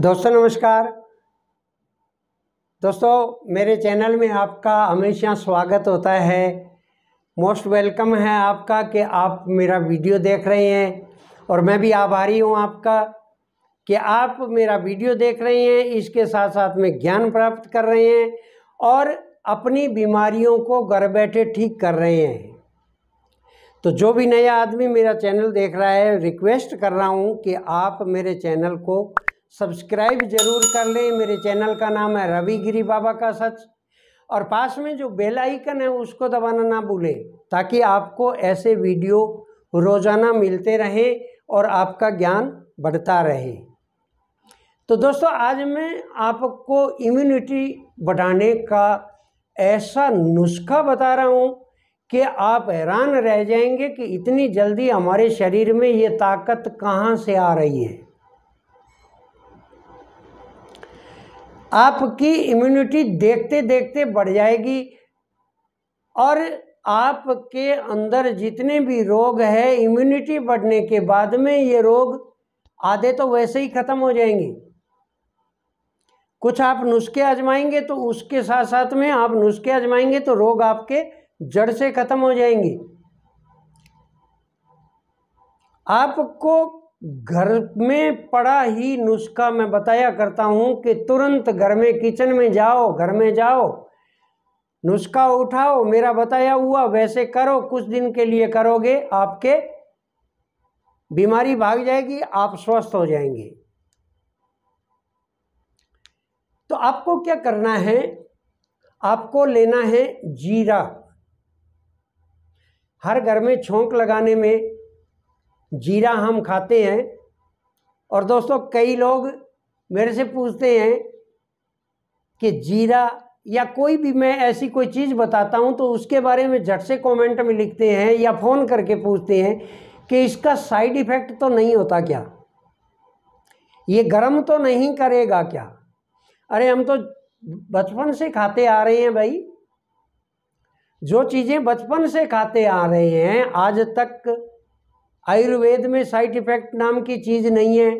दोस्तों नमस्कार दोस्तों मेरे चैनल में आपका हमेशा स्वागत होता है मोस्ट वेलकम है आपका कि आप मेरा वीडियो देख रहे हैं और मैं भी आभारी हूं आपका कि आप मेरा वीडियो देख रहे हैं इसके साथ साथ में ज्ञान प्राप्त कर रहे हैं और अपनी बीमारियों को घर बैठे ठीक कर रहे हैं तो जो भी नया आदमी मेरा चैनल देख रहा है रिक्वेस्ट कर रहा हूं कि आप मेरे चैनल को सब्सक्राइब जरूर कर लें मेरे चैनल का नाम है रवि गिरी बाबा का सच और पास में जो बेल आइकन है उसको दबाना ना भूलें ताकि आपको ऐसे वीडियो रोज़ाना मिलते रहें और आपका ज्ञान बढ़ता रहे तो दोस्तों आज मैं आपको इम्यूनिटी बढ़ाने का ऐसा नुस्खा बता रहा हूँ कि आप हैरान रह जाएंगे कि इतनी जल्दी हमारे शरीर में ये ताकत कहाँ से आ रही है आपकी इम्यूनिटी देखते देखते बढ़ जाएगी और आपके अंदर जितने भी रोग है इम्यूनिटी बढ़ने के बाद में ये रोग आधे तो वैसे ही ख़त्म हो जाएंगे कुछ आप नुस्खे आजमाएंगे तो उसके साथ साथ में आप नुस्खे आजमाएंगे तो रोग आपके जड़ से ख़त्म हो जाएंगे आपको घर में पड़ा ही नुस्खा मैं बताया करता हूँ कि तुरंत घर में किचन में जाओ घर में जाओ नुस्खा उठाओ मेरा बताया हुआ वैसे करो कुछ दिन के लिए करोगे आपके बीमारी भाग जाएगी आप स्वस्थ हो जाएंगे तो आपको क्या करना है आपको लेना है जीरा हर घर में छोंक लगाने में जीरा हम खाते हैं और दोस्तों कई लोग मेरे से पूछते हैं कि जीरा या कोई भी मैं ऐसी कोई चीज़ बताता हूं तो उसके बारे में झट से कमेंट में लिखते हैं या फ़ोन करके पूछते हैं कि इसका साइड इफ़ेक्ट तो नहीं होता क्या ये गर्म तो नहीं करेगा क्या अरे हम तो बचपन से खाते आ रहे हैं भाई जो चीज़ें बचपन से खाते आ रहे हैं आज तक आयुर्वेद में साइड इफेक्ट नाम की चीज़ नहीं है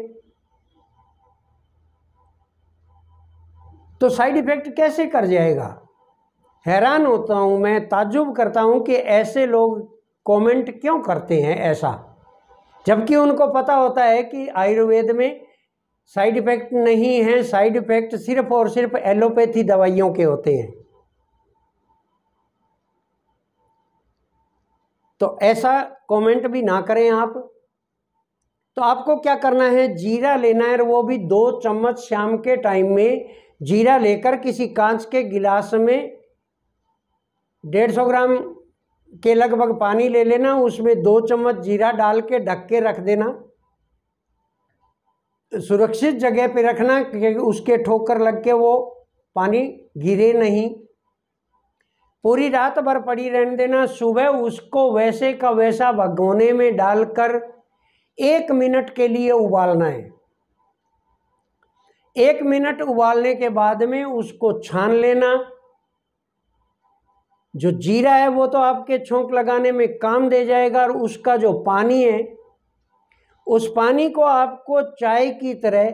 तो साइड इफेक्ट कैसे कर जाएगा हैरान होता हूँ मैं ताजुब करता हूँ कि ऐसे लोग कमेंट क्यों करते हैं ऐसा जबकि उनको पता होता है कि आयुर्वेद में साइड इफ़ेक्ट नहीं हैं साइड इफ़ेक्ट सिर्फ और सिर्फ एलोपैथी दवाइयों के होते हैं तो ऐसा कमेंट भी ना करें आप तो आपको क्या करना है जीरा लेना है और वो भी दो चम्मच शाम के टाइम में जीरा लेकर किसी कांच के गिलास में डेढ़ सौ ग्राम के लगभग पानी ले लेना उसमें दो चम्मच जीरा डाल के ढक के रख देना सुरक्षित जगह पे रखना क्योंकि उसके ठोकर लग के वो पानी गिरे नहीं पूरी रात भर पड़ी रहने देना सुबह उसको वैसे का वैसा भगोने में डालकर एक मिनट के लिए उबालना है एक मिनट उबालने के बाद में उसको छान लेना जो जीरा है वो तो आपके छोंक लगाने में काम दे जाएगा और उसका जो पानी है उस पानी को आपको चाय की तरह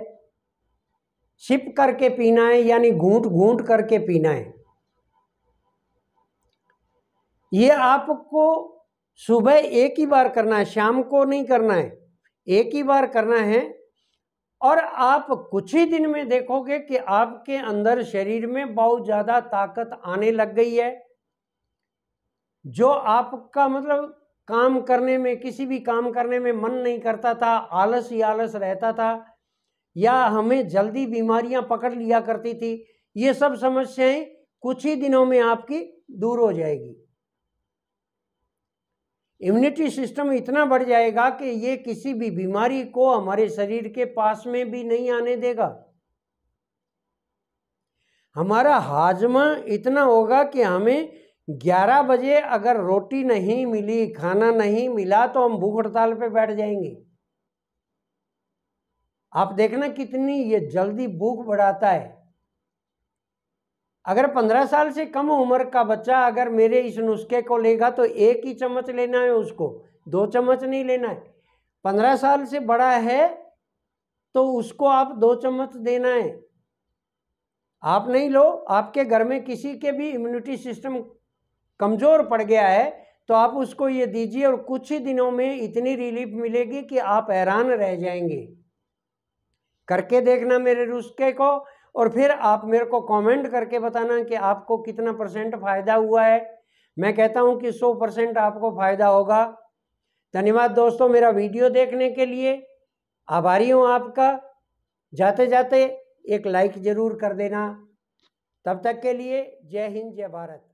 सिप करके पीना है यानी घूंट घूंट करके पीना है ये आपको सुबह एक ही बार करना है शाम को नहीं करना है एक ही बार करना है और आप कुछ ही दिन में देखोगे कि आपके अंदर शरीर में बहुत ज़्यादा ताकत आने लग गई है जो आपका मतलब काम करने में किसी भी काम करने में मन नहीं करता था आलस ही आलस रहता था या हमें जल्दी बीमारियां पकड़ लिया करती थी ये सब समस्याएं कुछ ही दिनों में आपकी दूर हो जाएगी इम्यूनिटी सिस्टम इतना बढ़ जाएगा कि ये किसी भी बीमारी को हमारे शरीर के पास में भी नहीं आने देगा हमारा हाजमा इतना होगा कि हमें 11 बजे अगर रोटी नहीं मिली खाना नहीं मिला तो हम भूख हड़ताल पे बैठ जाएंगे आप देखना कितनी ये जल्दी भूख बढ़ाता है अगर पंद्रह साल से कम उम्र का बच्चा अगर मेरे इस नुस्खे को लेगा तो एक ही चम्मच लेना है उसको दो चम्मच नहीं लेना है पंद्रह साल से बड़ा है तो उसको आप दो चम्मच देना है आप नहीं लो आपके घर में किसी के भी इम्यूनिटी सिस्टम कमज़ोर पड़ गया है तो आप उसको ये दीजिए और कुछ ही दिनों में इतनी रिलीफ मिलेगी कि आप हैरान रह जाएंगे करके देखना मेरे नुस्खे को और फिर आप मेरे को कमेंट करके बताना कि आपको कितना परसेंट फ़ायदा हुआ है मैं कहता हूँ कि सौ परसेंट आपको फ़ायदा होगा धन्यवाद दोस्तों मेरा वीडियो देखने के लिए आभारी हूँ आपका जाते जाते एक लाइक ज़रूर कर देना तब तक के लिए जय हिंद जय भारत